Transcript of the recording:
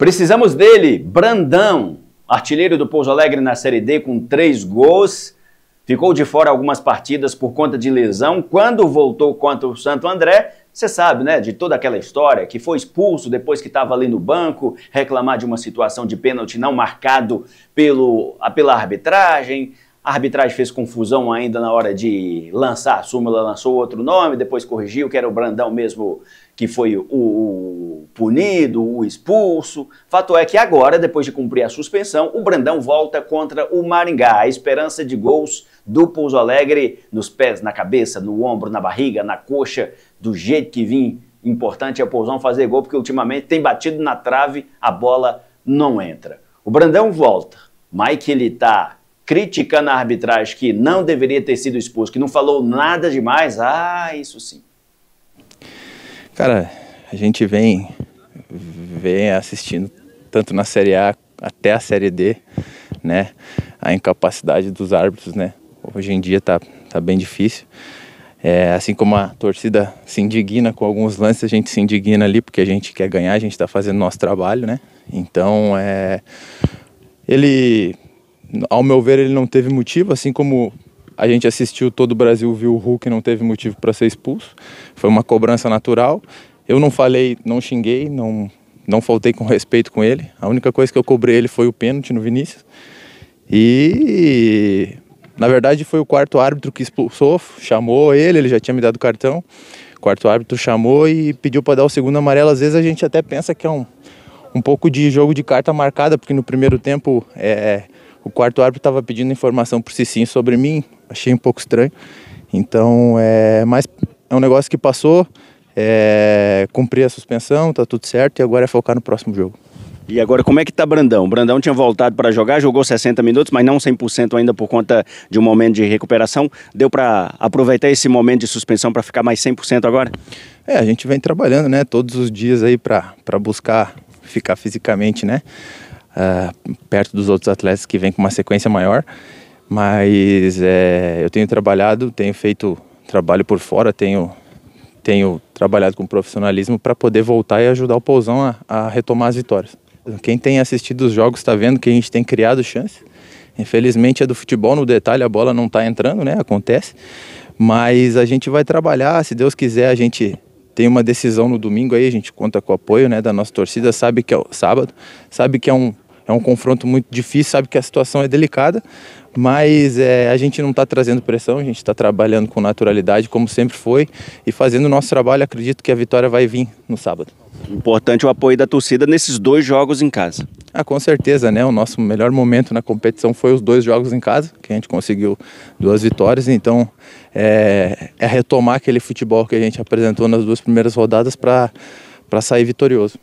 Precisamos dele, Brandão, artilheiro do Pouso Alegre na Série D com três gols. Ficou de fora algumas partidas por conta de lesão. Quando voltou contra o Santo André, você sabe, né, de toda aquela história que foi expulso depois que estava ali no banco, reclamar de uma situação de pênalti não marcado pelo, pela arbitragem, a arbitragem fez confusão ainda na hora de lançar a súmula, lançou outro nome, depois corrigiu que era o Brandão mesmo que foi o, o, punido, o expulso. Fato é que agora, depois de cumprir a suspensão, o Brandão volta contra o Maringá. A esperança de gols do Pouso Alegre nos pés, na cabeça, no ombro, na barriga, na coxa, do jeito que vim. Importante é o Pousão fazer gol, porque ultimamente tem batido na trave, a bola não entra. O Brandão volta. Mike, ele tá criticando a arbitragem que não deveria ter sido expulso, que não falou nada demais, ah, isso sim. Cara, a gente vem, vem assistindo tanto na Série A até a Série D, né? A incapacidade dos árbitros, né? Hoje em dia tá, tá bem difícil. É, assim como a torcida se indigna com alguns lances, a gente se indigna ali porque a gente quer ganhar, a gente está fazendo nosso trabalho, né? Então, é, ele ao meu ver, ele não teve motivo, assim como a gente assistiu todo o Brasil viu o Hulk não teve motivo para ser expulso. Foi uma cobrança natural. Eu não falei, não xinguei, não não faltei com respeito com ele. A única coisa que eu cobrei ele foi o pênalti no Vinícius. E na verdade foi o quarto árbitro que expulsou, chamou ele, ele já tinha me dado o cartão. O quarto árbitro chamou e pediu para dar o segundo amarelo. Às vezes a gente até pensa que é um um pouco de jogo de carta marcada, porque no primeiro tempo é o quarto árbitro estava pedindo informação por o Cicinho sobre mim, achei um pouco estranho. Então, é, mas é um negócio que passou, é, cumpri a suspensão, tá tudo certo e agora é focar no próximo jogo. E agora, como é que tá Brandão? Brandão tinha voltado para jogar, jogou 60 minutos, mas não 100% ainda por conta de um momento de recuperação. Deu para aproveitar esse momento de suspensão para ficar mais 100% agora? É, a gente vem trabalhando, né, todos os dias aí para buscar ficar fisicamente, né? uh, perto dos outros atletas que vêm com uma sequência maior. Mas é, eu tenho trabalhado, tenho feito trabalho por fora, tenho, tenho trabalhado com profissionalismo para poder voltar e ajudar o Pousão a, a retomar as vitórias. Quem tem assistido os jogos está vendo que a gente tem criado chance. Infelizmente é do futebol no detalhe, a bola não está entrando, né? Acontece. Mas a gente vai trabalhar, se Deus quiser, a gente tem uma decisão no domingo aí, a gente conta com o apoio né, da nossa torcida, sabe que é o sábado, sabe que é um é um confronto muito difícil, sabe que a situação é delicada, mas é, a gente não está trazendo pressão, a gente está trabalhando com naturalidade, como sempre foi, e fazendo o nosso trabalho, acredito que a vitória vai vir no sábado. Importante o apoio da torcida nesses dois jogos em casa. Ah, com certeza, né? O nosso melhor momento na competição foi os dois jogos em casa, que a gente conseguiu duas vitórias. Então, é, é retomar aquele futebol que a gente apresentou nas duas primeiras rodadas para sair vitorioso.